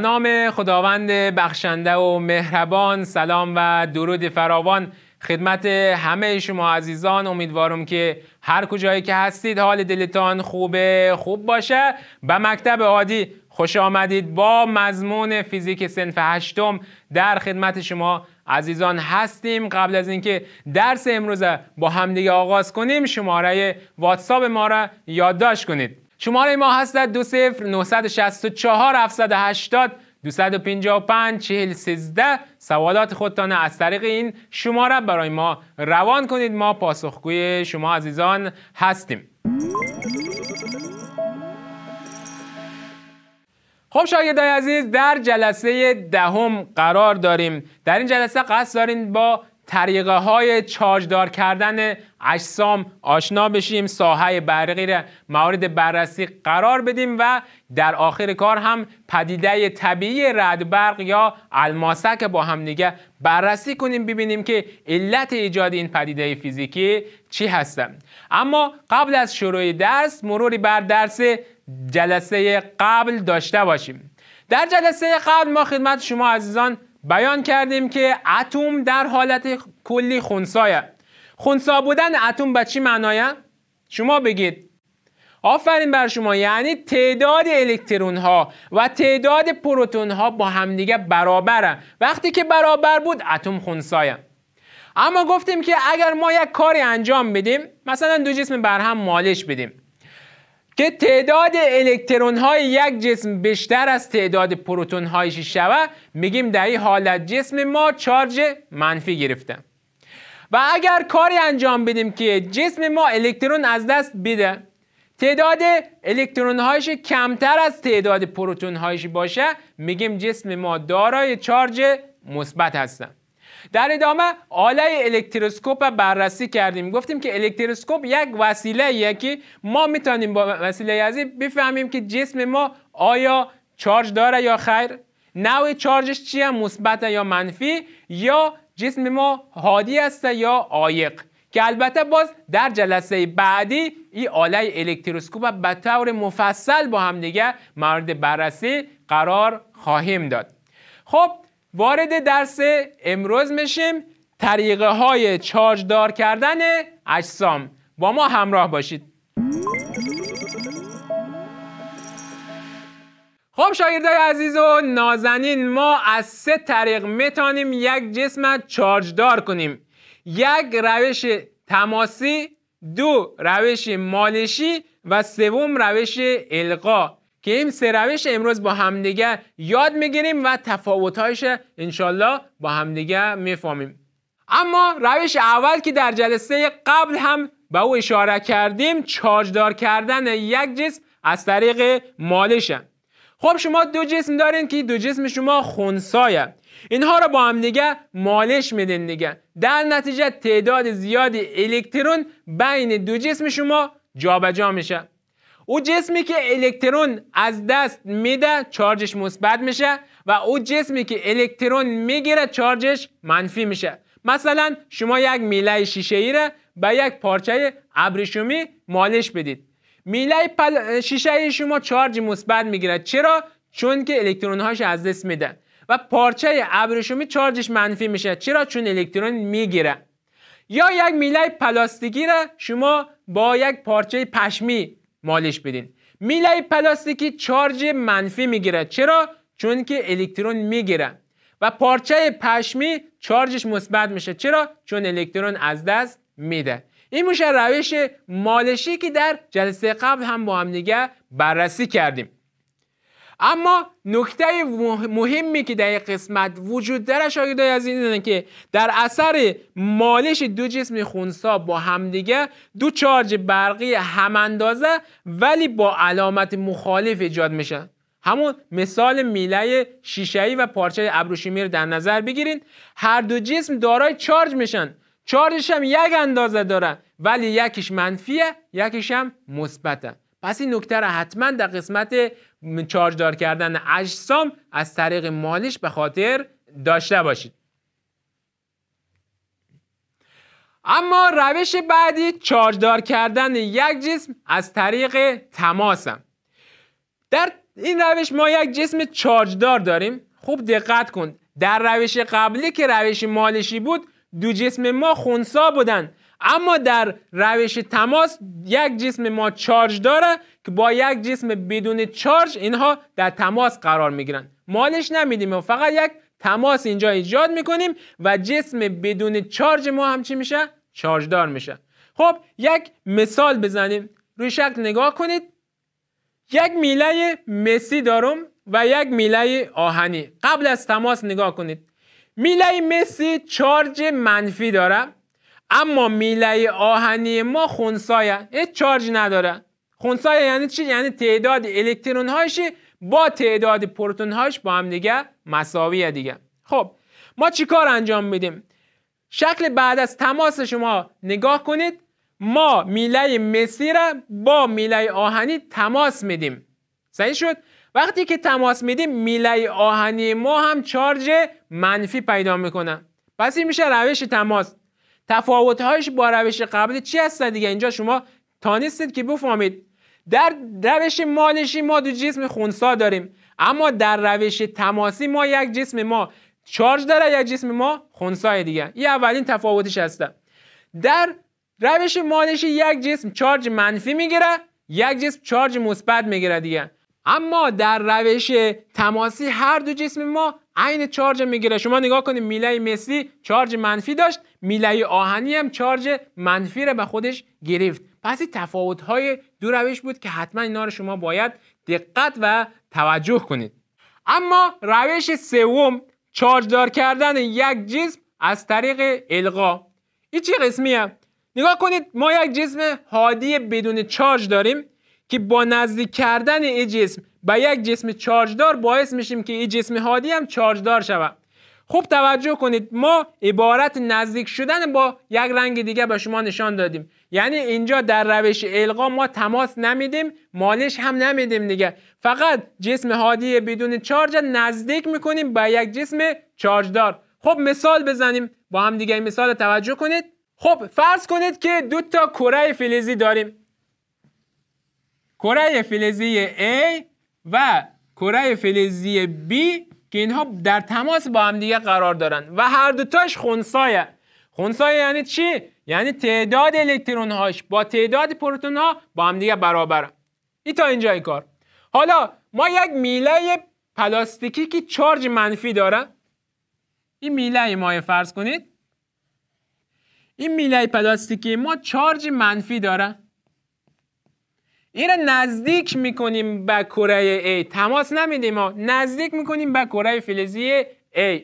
نام خداوند بخشنده و مهربان سلام و درود فراوان خدمت همه شما عزیزان امیدوارم که هر کجایی که هستید حال دلتان خوبه خوب باشه به مکتب عادی خوش آمدید با مضمون فیزیک سنف هشتم در خدمت شما عزیزان هستیم قبل از اینکه درس امروز با همدیگه آغاز کنیم شماره واتساب ما را یادداشت کنید شماره ما هست 20 964 780 255 40 13 سوالات خودتان از طریق این شماره برای ما روان کنید ما پاسخگوی شما عزیزان هستیم خب شاگردای عزیز در جلسه دهم ده قرار داریم در این جلسه قصد داریم با طریقه های چارجدار کردن اجسام آشنا بشیم ساحه برقی را مورد بررسی قرار بدیم و در آخر کار هم پدیده طبیعی ردبرق یا الماسک با هم نگه بررسی کنیم ببینیم که علت ایجاد این پدیده فیزیکی چی هستند اما قبل از شروع درس مروری بر درس جلسه قبل داشته باشیم در جلسه قبل ما خدمت شما عزیزان بیان کردیم که اتم در حالت کلی خونسایه خونسا بودن اتم به چی معنایه؟ شما بگید آفرین بر شما یعنی تعداد الکترون ها و تعداد پروتون ها با همدیگه برابره وقتی که برابر بود اتم خونسایه اما گفتیم که اگر ما یک کاری انجام بدیم مثلا دو جسم برهم هم مالش بدیم که تعداد الکترون های یک جسم بیشتر از تعداد پروتون هایش شود میگیم در این حالت جسم ما چارج منفی گرفته و اگر کاری انجام بدیم که جسم ما الکترون از دست بده تعداد الکترون هایش کمتر از تعداد پروتون هایش باشه میگیم جسم ما دارای چارج مثبت هستم در ادامه آله الکتروسکوپ بررسی کردیم گفتیم که الکتروسکوپ یک وسیله که ما میتونیم با وسیله ازی بفهمیم که جسم ما آیا چارج داره یا خیر نوع چارجش چیه مثبت یا منفی یا جسم ما هادی است یا عایق که البته باز در جلسه بعدی این آله الکتروسکوپ به طور مفصل با هم دیگه مورد بررسی قرار خواهیم داد خب وارد درس امروز میشیم طریقه های دار کردن اجسام با ما همراه باشید خب شاگردای عزیز و نازنین ما از سه طریق میتونیم یک جسم دار کنیم یک روش تماسی دو روش مالشی و سوم روش القا که این سه روش امروز با همدیگه یاد میگیریم و تفاوتهایش انشالله با همدیگه میفهمیم اما روش اول که در جلسه قبل هم به او اشاره کردیم چارجدار کردن یک جسم از طریق مالشه خب شما دو جسم دارین که دو جسم شما خونسایه اینها رو با هم دیگه مالش میدین دیگه در نتیجه تعداد زیادی الکترون بین دو جسم شما جابجا میشه او جسمی که الکترون از دست میده چارجش مثبت میشه و او جسمی که الکترون میگیره چارجش منفی میشه مثلا شما یک میله شیشه ای را به یک پارچه ابریشمی مالش بدید میله پل... شیشه شما چارج مثبت میگیره چرا چون که الکترون هاش از دست میده و پارچه ابریشمی چارجش منفی میشه چرا چون الکترون میگیره یا یک میله پلاستیکی را شما با یک پارچه پشمی مالش بدین میله پلاستیکی چارج منفی میگیره چرا چون که الکترون میگیره و پارچه پشمی چارجش مثبت میشه چرا چون الکترون از دست میده این میشه روش مالشی که در جلسه قبل هم با هم بررسی کردیم اما نکته مهمی که در این قسمت وجود داره شاید از این که در اثر مالش دو جسم خونسا با همدیگه دو چارج برقی هم اندازه ولی با علامت مخالف ایجاد میشن همون مثال میله شیشه‌ای و پارچه ابروشیمی رو در نظر بگیرید هر دو جسم دارای چارج میشن چارجش هم یک اندازه دارن ولی یکیش منفیه یکیش هم مثبته پس این نکته را حتما در قسمت چارجدار کردن اجسام از طریق مالش به خاطر داشته باشید اما روش بعدی چارجدار کردن یک جسم از طریق تماسم در این روش ما یک جسم چارجدار داریم خوب دقت کن در روش قبلی که روش مالشی بود دو جسم ما خونسا بودن اما در روش تماس یک جسم ما چارج داره که با یک جسم بدون چارج اینها در تماس قرار میگیرن مالش نمیدیم و فقط یک تماس اینجا ایجاد میکنیم و جسم بدون چارج ما هم چی میشه چارجدار میشه خب یک مثال بزنیم روی شکل نگاه کنید یک میله مسی دارم و یک میله آهنی قبل از تماس نگاه کنید میله مسی چارج منفی داره اما میله آهنی ما خونسایه هیچ چارج نداره خونسایه یعنی چی یعنی تعداد الکترون با تعداد پروتون هاش با هم دیگه مساویه دیگه خب ما چی کار انجام میدیم شکل بعد از تماس شما نگاه کنید ما میله مسی با میله آهنی تماس میدیم صحیح شد وقتی که تماس میدیم میله آهنی ما هم چارج منفی پیدا میکنه پس این میشه روش تماس تفاوت‌هاش با روش قبلی چی هستن دیگه اینجا شما تانستید که بفهمید در روش مالشی ما دو جسم خونسا داریم اما در روش تماسی ما یک جسم ما چارج داره یک جسم ما خونسای دیگه این اولین تفاوتش هسته در روش مالشی یک جسم چارج منفی میگیره یک جسم چارج مثبت میگیره دیگه اما در روش تماسی هر دو جسم ما عین چارج میگیره شما نگاه کنید میله مسی چارج منفی داشت میله آهنی هم چارج منفی رو به خودش گرفت پس تفاوت های دو روش بود که حتما اینا رو شما باید دقت و توجه کنید اما روش سوم چارجدار کردن یک جسم از طریق القا این چه قسمیه نگاه کنید ما یک جسم هادی بدون چارج داریم که با نزدیک کردن این جسم به یک جسم چارجدار باعث میشیم که این جسم هادی هم چارجدار شود خوب توجه کنید ما عبارت نزدیک شدن با یک رنگ دیگه به شما نشان دادیم یعنی اینجا در روش القا ما تماس نمیدیم مالش هم نمیدیم دیگه فقط جسم هادی بدون چارج نزدیک میکنیم به یک جسم چارجدار خب مثال بزنیم با هم دیگه مثال توجه کنید خب فرض کنید که دو تا کره فلزی داریم کره فلزی A و کره فلزی B که اینها در تماس با هم دیگه قرار دارن و هر دوتاش خونسایه خونسایه یعنی چی؟ یعنی تعداد الکترون هاش با تعداد پروتون ها با هم دیگه برابرن این تا اینجای کار حالا ما یک میله پلاستیکی که چارج منفی داره این میله ما فرض کنید این میله پلاستیکی ما چارج منفی داره این نزدیک میکنیم به کره A تماس نمیدیم ما نزدیک میکنیم به کره فلزی A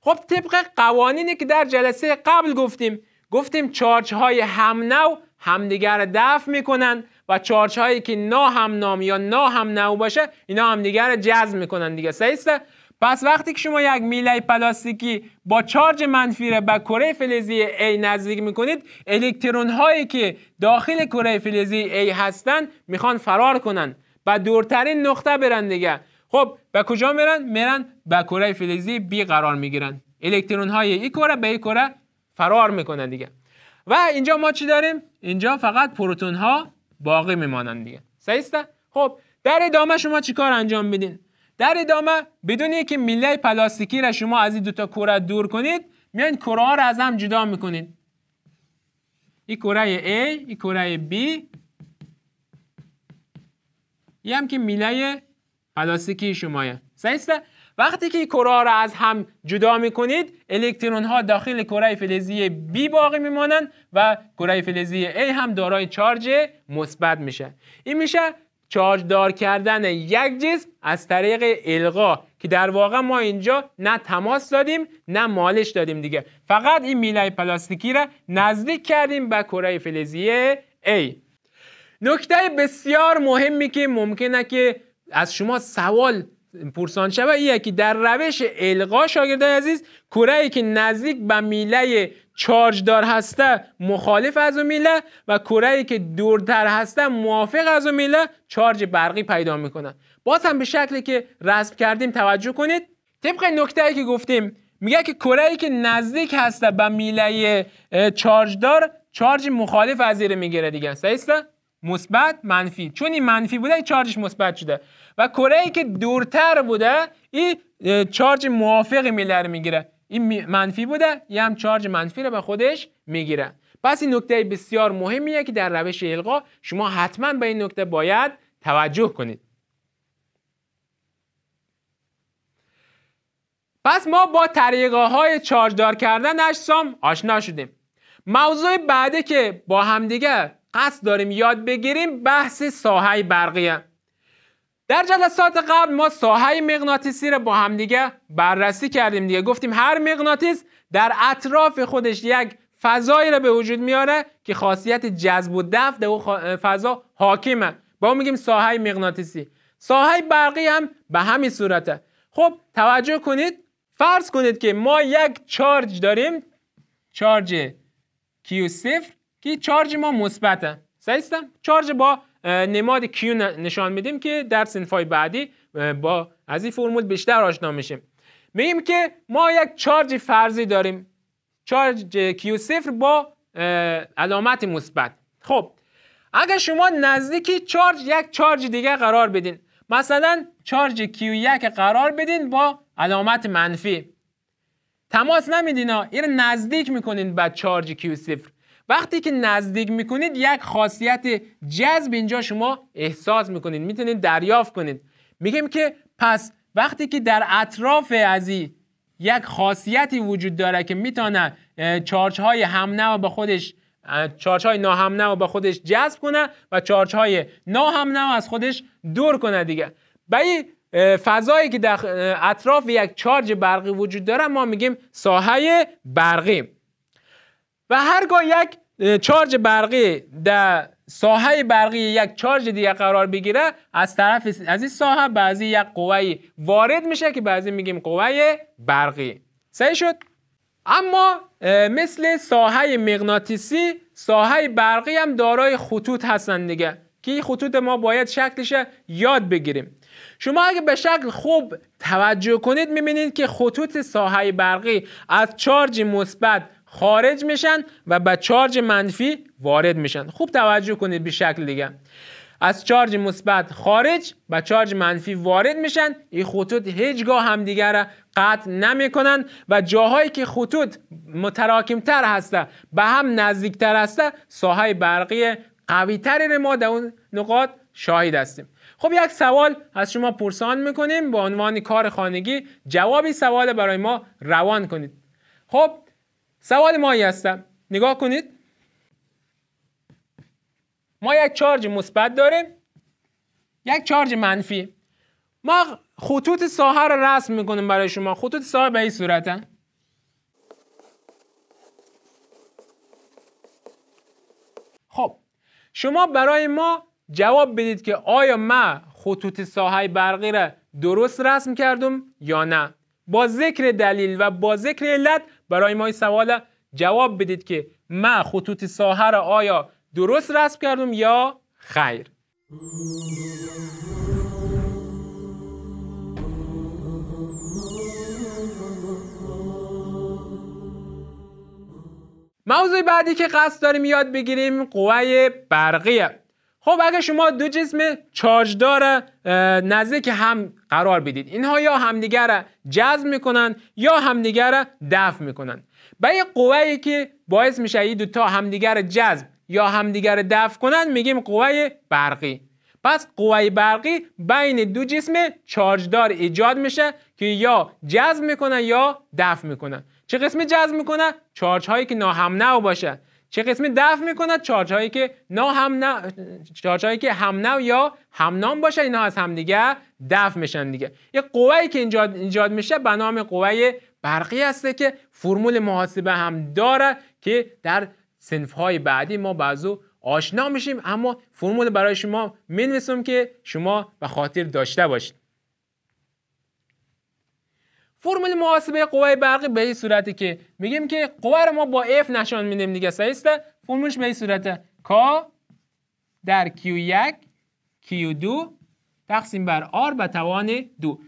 خب طبق قوانینی که در جلسه قبل گفتیم گفتیم چارچ های هم نو همدیگر دیگر دفع میکنن و چارچ هایی که نا هم نام یا نا هم نو باشه اینا همدیگر دیگر جذب میکنن دیگه سیسته پس وقتی که شما یک میله پلاستیکی با چارج منفی را به کره فلزی A نزدیک میکنید الکترون هایی که داخل کره فلزی A هستند میخوان فرار کنن و دورترین نقطه برن دیگه خب به کجا میرن میرن به کره فلزی B قرار میگیرن الکترون های این کره به کره فرار میکنن دیگه و اینجا ما چی داریم اینجا فقط پروتون ها باقی میمانند دیگه صحیح خب در ادامه شما چیکار انجام بدین در ادامه بدون اینکه میله پلاستیکی را شما از این دوتا کره دور کنید میان کره ها را از هم جدا میکنید این کره A این کره B این هم که میله پلاستیکی شمایه صحیح وقتی که کره ها را از هم جدا میکنید الکترون ها داخل کره فلزی B باقی میمانند و کره فلزی A هم دارای چارج مثبت میشه این میشه چارج دار کردن یک جسم از طریق القا که در واقع ما اینجا نه تماس دادیم نه مالش دادیم دیگه فقط این میله پلاستیکی را نزدیک کردیم به کره فلزی A نکته بسیار مهمی که ممکنه که از شما سوال پورسان شبه که در روش القا شاگردای عزیز کره که نزدیک به میله چارجدار هسته مخالف از اون میله و کره که دورتر هسته موافق از اون میله چارج برقی پیدا میکنن باز هم به شکلی که رسم کردیم توجه کنید طبق نکته ای که گفتیم میگه که کره که نزدیک هسته به میله چارجدار چارج مخالف از زیر میگیره دیگه است مثبت منفی چون این منفی بوده این چارجش مثبت شده و کره ای که دورتر بوده این چارج موافق میلر میگیره این منفی بوده یه هم چارج منفی رو به خودش میگیره پس این نکته بسیار مهمیه که در روش القا شما حتما به این نکته باید توجه کنید پس ما با طریقه های چارجدار کردن اجسام آشنا شدیم موضوع بعدی که با همدیگه قصد داریم یاد بگیریم بحث ساحه برقیه در جلسات قبل ما ساحه مغناطیسی رو با همدیگه بررسی کردیم دیگه گفتیم هر مغناطیس در اطراف خودش یک فضایی رو به وجود میاره که خاصیت جذب و دفع او فضا حاکمه با اون میگیم ساحه مغناطیسی ساحه برقی هم به همین صورته خب توجه کنید فرض کنید که ما یک چارج داریم چارج کیو صفر که چارج ما مثبته است چارج با نماد کیو نشان میدیم که در سنفای بعدی با از این فرمول بیشتر آشنا میشیم میگیم که ما یک چارج فرضی داریم چارج کیو صفر با علامت مثبت خب اگر شما نزدیکی چارج یک چارج دیگه قرار بدین مثلا چارج کیو یک قرار بدین با علامت منفی تماس نمیدین ها این نزدیک میکنین به چارج کیو صفر وقتی که نزدیک میکنید یک خاصیت جذب اینجا شما احساس میکنید میتونید دریافت کنید میگیم که پس وقتی که در اطراف ازی یک خاصیتی وجود داره که میتونه چارچ های و به خودش چارج های و به خودش جذب کنه و چارچ های و از خودش دور کنه دیگه به فضایی که در اطراف یک چارج برقی وجود داره ما میگیم ساحه برقی و هرگاه یک چارج برقی در ساحه برقی یک چارج دیگه قرار بگیره از طرف از این ساحه بعضی یک قوه وارد میشه که بعضی میگیم قوه برقی صحیح شد اما مثل ساحه مغناطیسی ساحه برقی هم دارای خطوط هستن دیگه که خطوط ما باید شکلش یاد بگیریم شما اگه به شکل خوب توجه کنید میبینید که خطوط ساحه برقی از چارج مثبت خارج میشن و به چارج منفی وارد میشن خوب توجه کنید به شکل دیگه از چارج مثبت خارج و چارج منفی وارد میشن این خطوط هیچگاه همدیگر را قطع نمیکنن و جاهایی که خطوط تر هسته به هم نزدیک تر هسته ساحه برقی تر ما در اون نقاط شاهد هستیم خب یک سوال از شما پرسان میکنیم با عنوان کار خانگی جوابی سوال برای ما روان کنید خب سوال مایی هستم نگاه کنید ما یک چارج مثبت داریم یک چارج منفی ما خطوط ساحه رو رسم میکنیم برای شما خطوط ساحه به این هم. خب شما برای ما جواب بدید که آیا ما خطوط ساحه برقی را درست رسم کردم یا نه با ذکر دلیل و با ذکر علت برای ما این سوال جواب بدید که من خطوط ساحه را آیا درست رسم کردم یا خیر موضوع بعدی که قصد داریم یاد بگیریم قوه برقیه خب اگه شما دو جسم چارجدار نزدیک هم قرار بدید اینها یا همدیگر را جذب میکنن یا همدیگر را دفع میکنن به یه قوه که باعث میشه این تا همدیگر جذب یا همدیگر دفع کنن میگیم قوه برقی پس قوه برقی بین دو جسم چارجدار ایجاد میشه که یا جذب میکنه یا دفع میکنه چه قسمی جذب میکنه چارج هایی که ناهم باشه چه قسمی دفع میکند چارج هایی که نا هم هایی که هم یا هم نام باشه اینا از همدیگه دفع میشن دیگه یه قوایی که اینجا ایجاد میشه به نام قوه برقی هسته که فرمول محاسبه هم داره که در سنف های بعدی ما بعضو آشنا میشیم اما فرمول برای شما مینویسم که شما به خاطر داشته باشید فرمول محاسبه قوای برقی به این صورتی که میگیم که قوه رو ما با F نشان میدیم دیگه سایسته فرمولش به این صورته K در Q1 Q2 تقسیم بر R به توان دو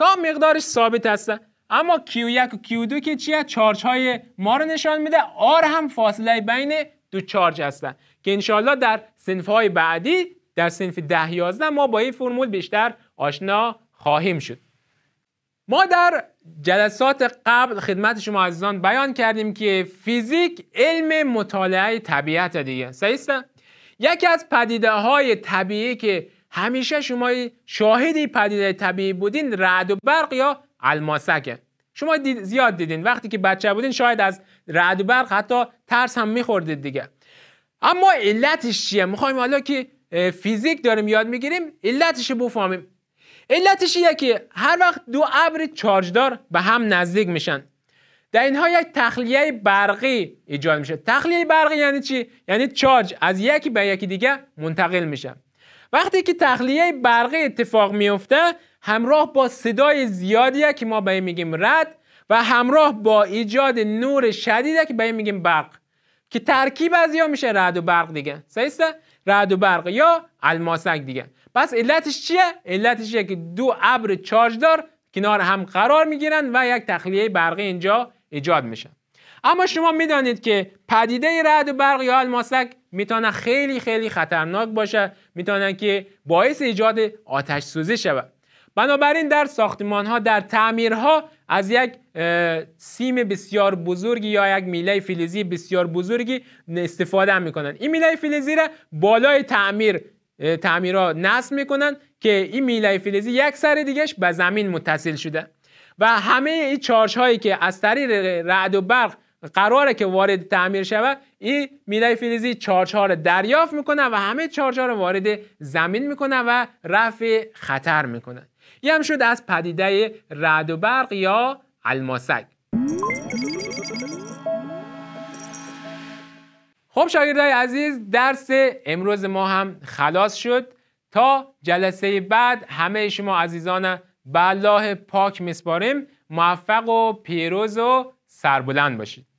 K مقدارش ثابت هسته اما Q1 و Q2 که چیه چارج های ما رو نشان میده R هم فاصله بین دو چارج هستن که انشالله در سنف های بعدی در سنف ده 11 ما با این فرمول بیشتر آشنا خواهیم شد ما در جلسات قبل خدمت شما عزیزان بیان کردیم که فیزیک علم مطالعه طبیعت دیگه صحیح یکی از پدیده های طبیعی که همیشه شما شاهدی پدیده طبیعی بودین رعد و برق یا الماسکه شما دید زیاد دیدین وقتی که بچه بودین شاید از رعد و برق حتی ترس هم میخوردید دیگه اما علتش چیه میخوایم حالا که فیزیک داریم یاد میگیریم علتش بفهمیم علتش اینه که هر وقت دو ابر چارجدار به هم نزدیک میشن در اینها یک تخلیه برقی ایجاد میشه تخلیه برقی یعنی چی یعنی چارج از یکی به یکی دیگه منتقل میشه وقتی که تخلیه برقی اتفاق میفته همراه با صدای زیادیه که ما به میگیم رد و همراه با ایجاد نور شدیده که به میگیم برق که ترکیب از یا میشه رد و برق دیگه سیسته رد و برق یا الماسک دیگه پس علتش چیه علتش که دو ابر دار کنار هم قرار میگیرن و یک تخلیه برقی اینجا ایجاد میشن اما شما میدانید که پدیده رد و برق یا الماسک میتونه خیلی خیلی خطرناک باشه میتونه که باعث ایجاد آتش سوزی شود بنابراین در ساختمان ها در تعمیرها از یک سیم بسیار بزرگی یا یک میله فلزی بسیار بزرگی استفاده میکنن این میله فلزی را بالای تعمیر تعمیرات نصب میکنن که این میله فلزی یک سر دیگهش به زمین متصل شده و همه این چارج هایی که از طریق رعد و برق قراره که وارد تعمیر شود این میله فلزی چارج ها رو دریافت میکنه و همه چارج رو وارد زمین میکنه و رفع خطر میکنه این هم شد از پدیده رعد و برق یا الماسک خب شاگردای عزیز درس امروز ما هم خلاص شد تا جلسه بعد همه شما عزیزان به الله پاک میسپاریم موفق و پیروز و سربلند باشید